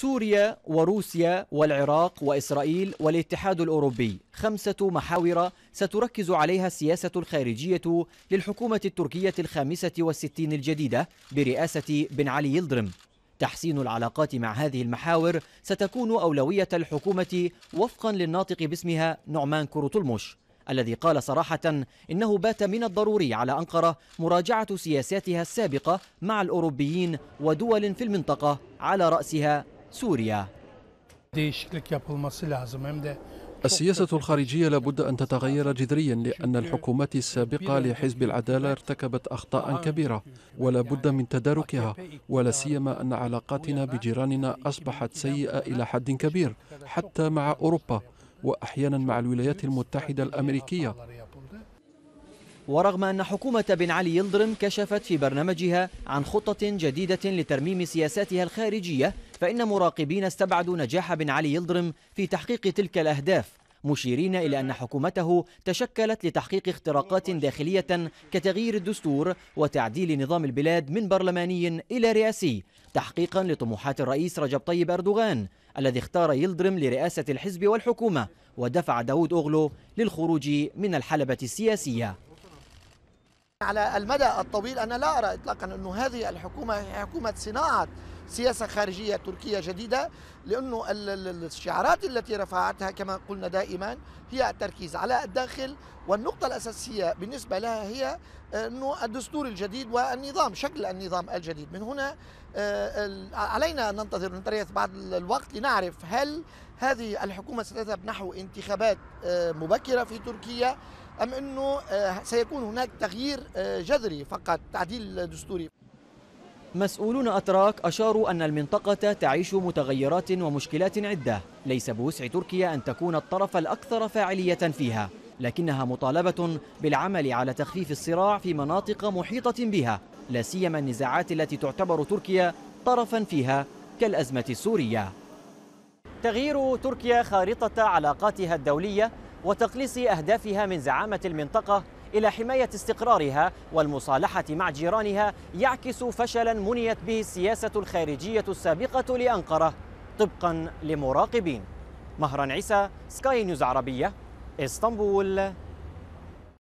سوريا وروسيا والعراق وإسرائيل والاتحاد الأوروبي خمسة محاور ستركز عليها السياسة الخارجية للحكومة التركية الخامسة والستين الجديدة برئاسة بن علي يلدرم تحسين العلاقات مع هذه المحاور ستكون أولوية الحكومة وفقا للناطق باسمها نعمان كروتلمش الذي قال صراحة إنه بات من الضروري على أنقرة مراجعة سياساتها السابقة مع الأوروبيين ودول في المنطقة على رأسها سوريا السياسة الخارجية لابد أن تتغير جذريا لأن الحكومات السابقة لحزب العدالة ارتكبت أخطاء كبيرة ولا بد من تداركها ولا سيما أن علاقاتنا بجيراننا أصبحت سيئة إلى حد كبير حتى مع أوروبا وأحيانا مع الولايات المتحدة الأمريكية ورغم أن حكومة بن علي يلدرم كشفت في برنامجها عن خطة جديدة لترميم سياساتها الخارجية فإن مراقبين استبعدوا نجاح بن علي يلدرم في تحقيق تلك الأهداف مشيرين إلى أن حكومته تشكلت لتحقيق اختراقات داخلية كتغيير الدستور وتعديل نظام البلاد من برلماني إلى رئاسي تحقيقا لطموحات الرئيس رجب طيب أردوغان الذي اختار يلدرم لرئاسة الحزب والحكومة ودفع داود أغلو للخروج من الحلبة السياسية على المدى الطويل أنا لا أرى إطلاقا أن هذه الحكومة هي حكومة صناعة سياسة خارجية تركية جديدة لأنه الشعارات التي رفعتها كما قلنا دائما هي التركيز على الداخل والنقطة الأساسية بالنسبة لها هي آه، أنه الدستور الجديد والنظام شكل النظام الجديد من هنا آه، علينا أن ننتظر نتريث بعض الوقت لنعرف هل هذه الحكومة ستذهب نحو انتخابات آه، مبكرة في تركيا أم أنه سيكون هناك تغيير جذري فقط تعديل دستوري مسؤولون أتراك أشاروا أن المنطقة تعيش متغيرات ومشكلات عدة ليس بوسع تركيا أن تكون الطرف الأكثر فاعلية فيها لكنها مطالبة بالعمل على تخفيف الصراع في مناطق محيطة بها لا سيما النزاعات التي تعتبر تركيا طرفا فيها كالأزمة السورية تغيير تركيا خارطة علاقاتها الدولية وتقليص أهدافها من زعامة المنطقة إلى حماية استقرارها والمصالحة مع جيرانها يعكس فشلا منيت به السياسة الخارجية السابقة لأنقرة طبقا لمراقبين مهران عيسى سكاي نيوز عربية اسطنبول